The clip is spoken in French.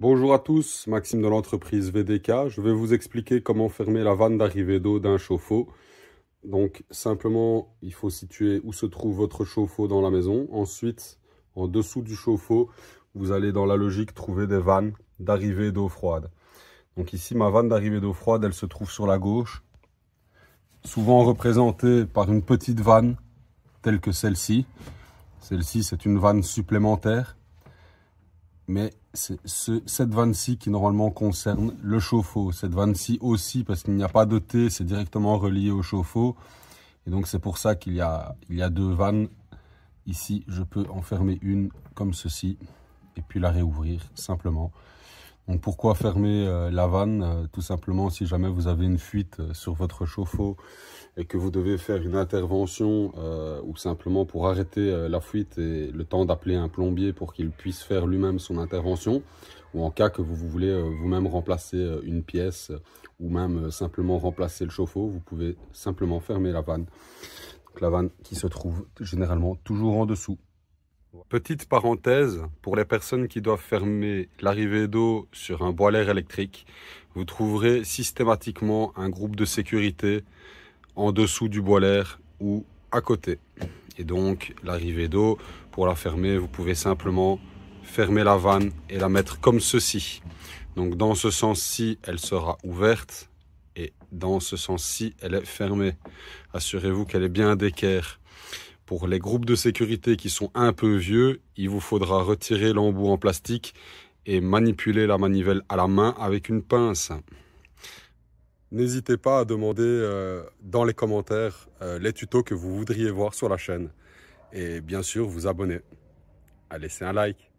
Bonjour à tous, Maxime de l'entreprise VDK. Je vais vous expliquer comment fermer la vanne d'arrivée d'eau d'un chauffe-eau. Donc simplement, il faut situer où se trouve votre chauffe-eau dans la maison. Ensuite, en dessous du chauffe-eau, vous allez dans la logique trouver des vannes d'arrivée d'eau froide. Donc ici, ma vanne d'arrivée d'eau froide, elle se trouve sur la gauche, souvent représentée par une petite vanne telle que celle-ci. Celle-ci, c'est une vanne supplémentaire mais c'est ce, cette vanne-ci qui normalement concerne le chauffe-eau. Cette vanne-ci aussi, parce qu'il n'y a pas de thé, c'est directement relié au chauffe-eau. Et donc c'est pour ça qu'il y, a, y a deux vannes. Ici, je peux en fermer une comme ceci, et puis la réouvrir simplement pourquoi fermer euh, la vanne euh, Tout simplement si jamais vous avez une fuite euh, sur votre chauffe-eau et que vous devez faire une intervention ou simplement pour arrêter la fuite et le temps d'appeler un plombier pour qu'il puisse faire lui-même son intervention ou en cas que vous voulez vous-même remplacer une pièce ou même simplement remplacer le chauffe-eau, vous pouvez simplement fermer la vanne. la vanne qui se trouve généralement toujours en dessous. Petite parenthèse, pour les personnes qui doivent fermer l'arrivée d'eau sur un boiler électrique, vous trouverez systématiquement un groupe de sécurité en dessous du boiler ou à côté. Et donc l'arrivée d'eau, pour la fermer, vous pouvez simplement fermer la vanne et la mettre comme ceci. Donc dans ce sens-ci, elle sera ouverte et dans ce sens-ci, elle est fermée. Assurez-vous qu'elle est bien d'équerre. Pour les groupes de sécurité qui sont un peu vieux, il vous faudra retirer l'embout en plastique et manipuler la manivelle à la main avec une pince. N'hésitez pas à demander euh, dans les commentaires euh, les tutos que vous voudriez voir sur la chaîne. Et bien sûr, vous abonner. À laisser un like.